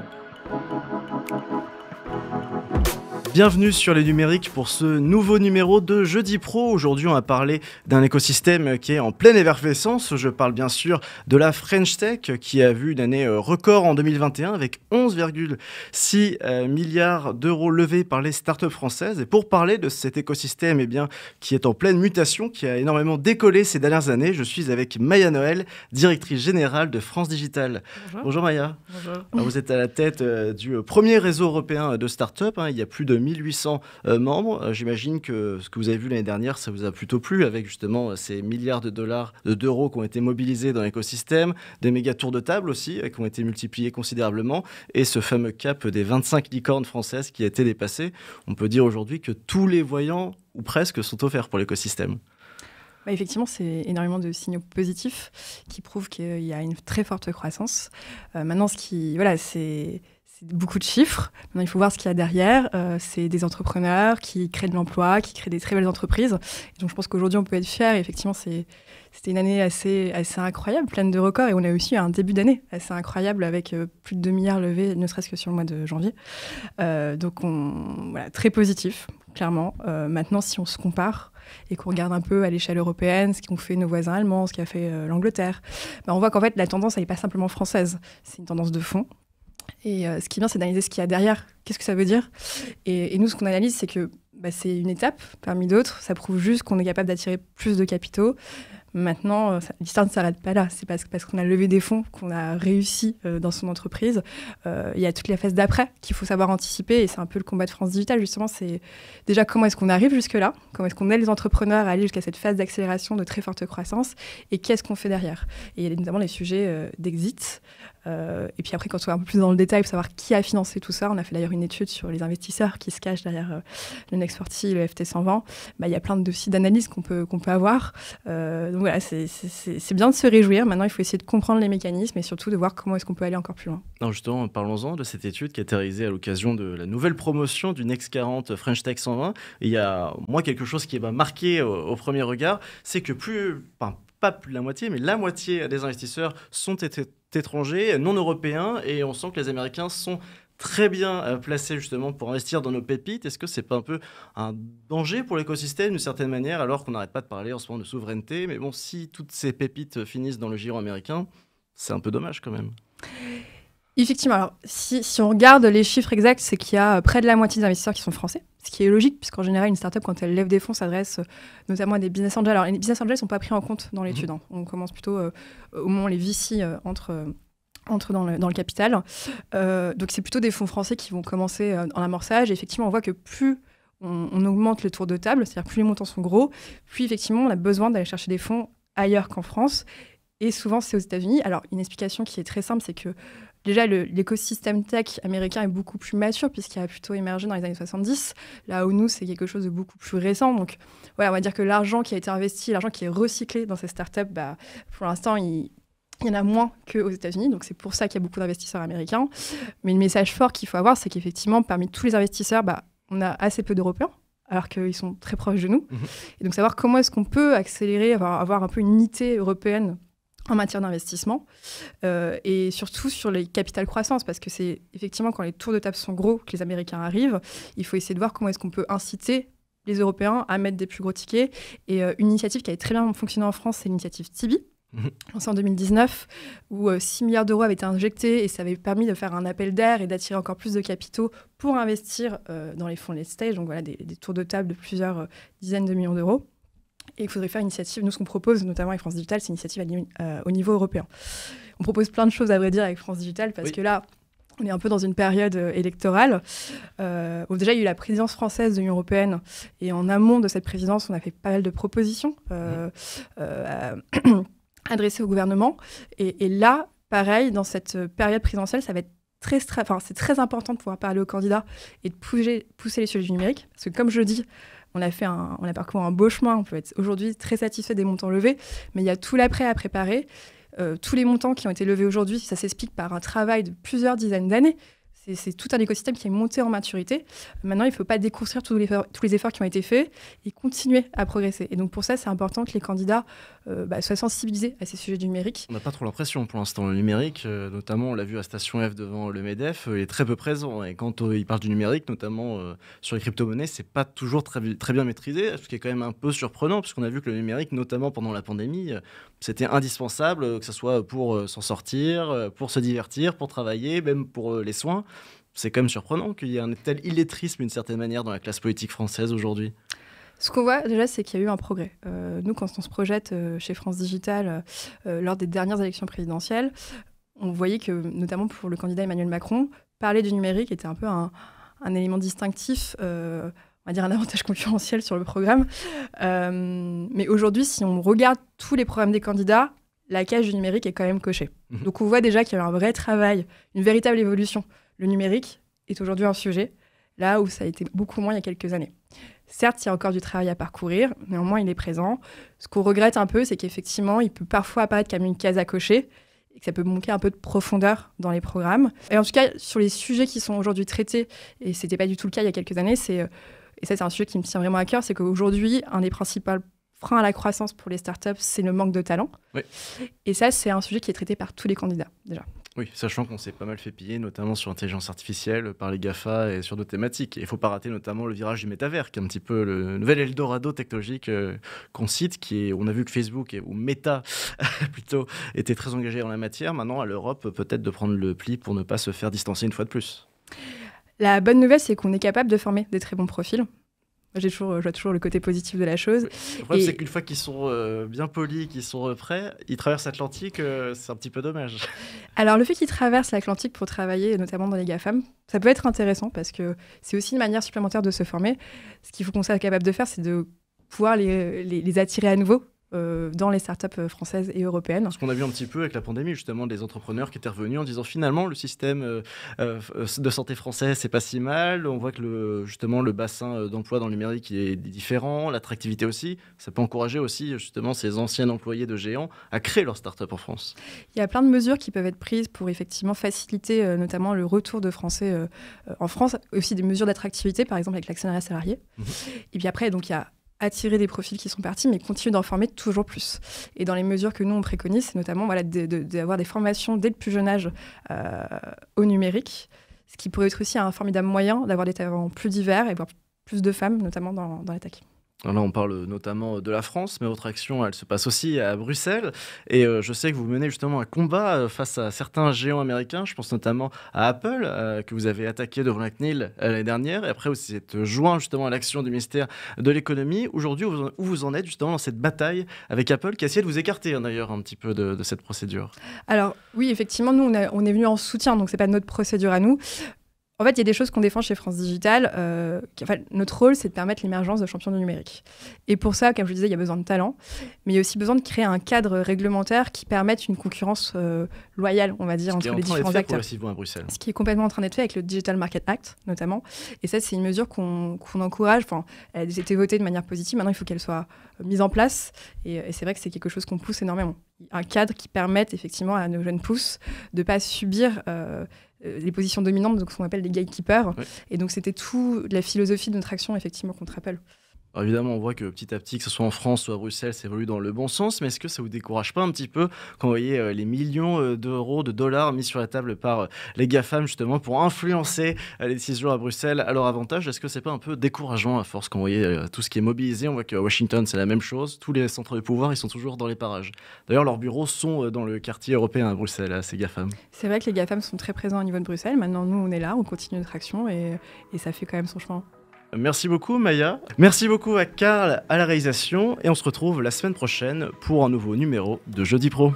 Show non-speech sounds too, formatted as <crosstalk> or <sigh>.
Thank you. Bienvenue sur les numériques pour ce nouveau numéro de Jeudi Pro. Aujourd'hui, on va parler d'un écosystème qui est en pleine effervescence. Je parle bien sûr de la French Tech qui a vu une année euh, record en 2021 avec 11,6 euh, milliards d'euros levés par les startups françaises. Et pour parler de cet écosystème et eh bien, qui est en pleine mutation, qui a énormément décollé ces dernières années, je suis avec Maya Noël, directrice générale de France Digital. Bonjour, Maya. Bonjour. vous êtes à la tête euh, du premier réseau européen de startups. Hein. Il y a plus de 1800 euh, membres. Euh, j'imagine que ce que vous avez vu l'année dernière, ça vous a plutôt plu avec justement euh, ces milliards de dollars, d'euros qui ont été mobilisés dans l'écosystème, des méga tours de table aussi qui ont été multipliés considérablement et ce fameux cap des 25 licornes françaises qui a été dépassé. On peut dire aujourd'hui que tous les voyants, ou presque, sont offerts pour l'écosystème. Bah, effectivement, c'est énormément de signaux positifs qui prouvent qu'il y a une très forte croissance. maintenant, ce qui, voilà, c'est c'est beaucoup de chiffres. Maintenant, il faut voir ce qu'il y a derrière. Euh, c'est des entrepreneurs qui créent de l'emploi, qui créent des très belles entreprises. donc, je pense qu'aujourd'hui, on peut être fier. Effectivement, c'est, c'était une année assez, incroyable, pleine de records. Et on a aussi un début d'année assez incroyable avec euh, plus de 2 milliards levés, ne serait-ce que sur le mois de janvier. Euh, donc, on, voilà, très positif, clairement. maintenant, si on se compare, et qu'on regarde un peu à l'échelle européenne ce qu'ont fait nos voisins allemands, ce qu'a fait l'Angleterre, ben, on voit qu'en fait la tendance elle n'est pas simplement française, c'est une tendance de fond et euh, ce qui est bien, c'est d'analyser ce qu'il y a derrière. Qu'est-ce que ça veut dire et, nous, ce qu'on analyse, c'est que bah, c'est une étape parmi d'autres. Ça prouve juste qu'on est capable d'attirer plus de capitaux, Maintenant, euh, l'histoire ne s'arrête pas là. C'est parce, parce qu'on a levé des fonds qu'on a réussi euh, dans son entreprise. Euh, il y a toute la phase d'après qu'il faut savoir anticiper. Et c'est un peu le combat de France Digital, justement. C'est déjà comment est-ce qu'on arrive jusque-là Comment est-ce qu'on aide les entrepreneurs à aller jusqu'à cette phase d'accélération de très forte croissance Et qu'est-ce qu'on fait derrière Et il y a notamment les sujets d'exit. et puis après, quand on va un peu plus dans le détail pour savoir qui a financé tout ça, on a fait d'ailleurs une étude sur les investisseurs qui se cachent derrière le Next40, le FT120. Bah, il y a plein de dossiers d'analyse qu'on peut, qu'on peut avoir. Donc, c'est bien de se réjouir. Maintenant, il faut essayer de comprendre les mécanismes et surtout de voir comment est-ce qu'on peut aller encore plus loin. Non, justement, parlons-en de cette étude qui a été réalisée à l'occasion de la nouvelle promotion du Next 40 French Tech 120. il y a, moi, quelque chose qui m'a marqué au, premier regard, c'est que plus, pas plus de la moitié, mais la moitié des investisseurs sont étrangers, non européens, et on sent que les Américains sont très bien euh, placés justement pour investir dans nos pépites. Est-ce que c'est pas un peu un danger pour l'écosystème d'une certaine manière, alors qu'on n'arrête pas de parler en ce moment de souveraineté Mais bon, si toutes ces pépites finissent dans le giron américain, c'est un peu dommage quand même. Effectivement, alors si, on regarde les chiffres exacts, c'est qu'il y a près de la moitié des investisseurs qui sont français, ce qui est logique, puisqu'en général, une startup, quand elle lève des fonds, s'adresse euh, notamment à des business angels. Alors, les business angels ne sont pas pris en compte dans l'étude. Mmh. Hein. On commence plutôt euh, au moment où les VC entre entre dans le, capital. Euh, donc c'est plutôt des fonds français qui vont commencer en euh, amorçage. Et effectivement, on voit que plus on, augmente le tour de table, c'est-à-dire plus les montants sont gros, plus effectivement on a besoin d'aller chercher des fonds ailleurs qu'en France. Et souvent, c'est aux États-Unis. Alors, une explication qui est très simple, c'est que déjà, l'écosystème tech américain est beaucoup plus mature, puisqu'il a plutôt émergé dans les années 70. Là où nous, c'est quelque chose de beaucoup plus récent. Donc, voilà on va dire que l'argent qui a été investi, l'argent qui est recyclé dans ces startups, bah, pour l'instant, il il y en a moins qu'aux États-Unis, donc c'est pour ça qu'il y a beaucoup d'investisseurs américains. Mais le message fort qu'il faut avoir, c'est qu'effectivement, parmi tous les investisseurs, bah, on a assez peu d'Européens, alors qu'ils sont très proches de nous. Mhm. Et donc savoir comment est-ce qu'on peut accélérer, avoir, un peu une unité européenne en matière d'investissement, euh, et surtout sur les capitales croissance, parce que c'est effectivement quand les tours de table sont gros que les Américains arrivent, il faut essayer de voir comment est-ce qu'on peut inciter les Européens à mettre des plus gros tickets. Et euh, une initiative qui a très bien fonctionné en France, c'est l'initiative Tibi, c'est en 2019, où 6 euh, milliards d'euros avaient été injectés et ça avait permis de faire un appel d'air et d'attirer encore plus de capitaux pour investir euh, dans les fonds Let's stage, donc voilà des, tours de table de plusieurs euh, dizaines de millions d'euros. Et il faudrait faire une initiative, nous ce qu'on propose notamment avec France Digital, c'est une initiative au niveau européen. On propose plein de choses à vrai dire avec France Digital parce que là, on est un peu dans une période électorale. Euh, déjà, il y a eu la présidence française de l'Union européenne. Et en amont de cette présidence, on a fait pas mal de propositions. Euh, mmh. <clears throat> adressé au gouvernement. Et, là, pareil, dans cette euh, période présidentielle, ça va être très, enfin, c'est très important de pouvoir parler aux candidats et de pousser, pousser les sujets du numérique. Parce que comme je dis, on a fait un, on a parcouru un beau chemin. On peut être aujourd'hui très satisfait des montants levés, mais il y a tout l'après à préparer. Euh, tous les montants qui ont été levés aujourd'hui, ça s'explique par un travail de plusieurs dizaines d'années c'est tout un écosystème qui est monté en maturité. Maintenant, il ne faut pas déconstruire tous les, efforts, qui ont été faits et continuer à progresser. Et donc pour ça, c'est important que les candidats euh, bah, soient sensibilisés à ces sujets du numérique. On n'a pas trop l'impression pour l'instant. Le numérique, euh, notamment, on l'a vu à Station F devant le MEDEF, euh, est très peu présent. Et quand il parle du numérique, notamment sur les crypto-monnaies, c'est pas toujours très, très bien maîtrisé, ce qui est quand même un peu surprenant, puisqu'on a vu que le numérique, notamment pendant la pandémie, c'était indispensable, euh, que ce soit pour euh, s'en sortir, euh, pour se divertir, pour travailler, même pour les soins. C'est quand même surprenant qu'il y ait un tel illettrisme d'une certaine manière dans la classe politique française aujourd'hui. Ce qu'on voit déjà, c'est qu'il y a eu un progrès. nous, quand on se projette chez France Digital lors des dernières élections présidentielles, on voyait que, notamment pour le candidat Emmanuel Macron, parler du numérique était un peu un, un élément distinctif on va dire, un avantage concurrentiel sur le programme. Euh, mais aujourd'hui, si on regarde tous les programmes des candidats, la cage du numérique est quand même cochée. Mhm. Donc on voit déjà qu'il y a un vrai travail, une véritable évolution. Le numérique est aujourd'hui un sujet, là où ça a été beaucoup moins il y a quelques années. Certes, il y a encore du travail à parcourir, néanmoins, il est présent. Ce qu'on regrette un peu, c'est qu'effectivement, il peut parfois apparaître comme une case à cocher et que ça peut manquer un peu de profondeur dans les programmes. Et en tout cas, sur les sujets qui sont aujourd'hui traités, et ce n'était pas du tout le cas il y a quelques années, c'est... Euh, et ça, c'est un sujet qui me tient vraiment à cœur, c'est qu'aujourd'hui, un des principaux freins à la croissance pour les startups, c'est le manque de talent. Et ça, c'est un sujet qui est traité par tous les candidats, déjà. Oui, sachant qu'on s'est pas mal fait piller, notamment sur l'intelligence artificielle, par les GAFA et sur d'autres thématiques. Et il faut pas rater notamment le virage du métavers, qui est un petit peu le nouvel Eldorado technologique euh, qu'on cite, qui est, on a vu que Facebook, ou Meta <laughs> plutôt, était très engagé en la matière. Maintenant, à l'Europe, peut-être de prendre le pli pour ne pas se faire distancer une fois de plus. La bonne nouvelle, c'est qu'on est capable de former des très bons profils. J'ai toujours, je vois toujours le côté positif de la chose. Le problème, c'est qu'une fois qu'ils sont euh, bien polis, qu'ils sont euh, prêts, ils traversent l'Atlantique, euh, c'est un petit peu dommage. <laughs> Alors, le fait qu'ils traversent l'Atlantique pour travailler, notamment dans les GAFAM, ça peut être intéressant parce que c'est aussi une manière supplémentaire de se former. Ce qu'il faut qu'on soit capable de faire, c'est de pouvoir les, attirer à nouveau euh, dans les startups euh, françaises et européennes. Ce qu'on a vu un petit peu avec la pandémie, justement, des entrepreneurs qui étaient revenus en disant finalement le système euh, de santé français, c'est pas si mal. On voit que le, justement le bassin d'emploi dans le numérique est différent, l'attractivité aussi. Ça peut encourager aussi justement ces anciens employés de géants à créer leur startup en France. Il y a plein de mesures qui peuvent être prises pour effectivement faciliter notamment le retour de Français en France. Aussi des mesures d'attractivité, par exemple avec l'actionnariat salarié. Mhm. Et puis après, donc il y a attirer des profils qui sont partis, mais continuer d'en former toujours plus. Et dans les mesures que nous, on préconise, c'est notamment voilà, d'avoir des formations dès le plus jeune âge euh, au numérique, ce qui pourrait être aussi un formidable moyen d'avoir des talents plus divers et voir plus de femmes, notamment dans, dans l'attaque. Là, on parle notamment de la France, mais votre action, elle se passe aussi à Bruxelles. Et euh, je sais que vous menez justement un combat euh, face à certains géants américains. Je pense notamment à Apple, euh, que vous avez attaqué devant la CNIL l'année dernière. Et après, vous êtes joint justement à l'action du ministère de l'économie. Aujourd'hui, où, vous en êtes justement dans cette bataille avec Apple, qui a essayé de vous écarter hein, d'ailleurs un petit peu de, cette procédure Alors, oui, effectivement, nous, on, est venu en soutien, donc ce n'est pas notre procédure à nous. En fait, il y a des choses qu'on défend chez France Digital. Euh, notre rôle, c'est de permettre l'émergence de champions du numérique. Et pour ça, comme je disais, il y a besoin de talent, mais il y a aussi besoin de créer un cadre réglementaire qui permette une concurrence euh, loyale, on va dire, entre les différents acteurs. Ce qui est complètement en train d'être fait avec le Digital Market Act, notamment. Et ça, c'est une mesure qu'on encourage. Enfin, elle a été votée de manière positive. Maintenant, il faut qu'elle soit mise en place. Euh, et, c'est vrai que c'est quelque chose qu'on pousse énormément. Un cadre qui permette effectivement à nos jeunes pousses de ne pas subir euh, euh, les positions dominantes, donc ce qu'on appelle les gatekeepers. Et donc c'était tout la philosophie de notre action effectivement contre rappelle évidemment, on voit que petit à petit, que ce soit en France, ou à Bruxelles, ça évolue dans le bon sens, mais est-ce que ça vous décourage pas un petit peu quand vous voyez euh, les millions euh, d'euros, de dollars mis sur la table par euh, les GAFAM justement pour influencer les décisions à Bruxelles à leur avantage Est-ce que c'est pas un peu décourageant à force quand vous voyez tout ce qui est mobilisé On voit qu'à Washington, c'est la même chose. Tous les centres de pouvoir, ils sont toujours dans les parages. D'ailleurs, leurs bureaux sont dans le quartier européen à Bruxelles, à ces GAFAM. C'est vrai que les GAFAM sont très présents au niveau de Bruxelles. Maintenant, nous, on est là, on continue notre action et ça fait quand même son chemin. Merci beaucoup Maya. Merci beaucoup à Karl à la réalisation et on se retrouve la semaine prochaine pour un nouveau numéro de Jeudi Pro.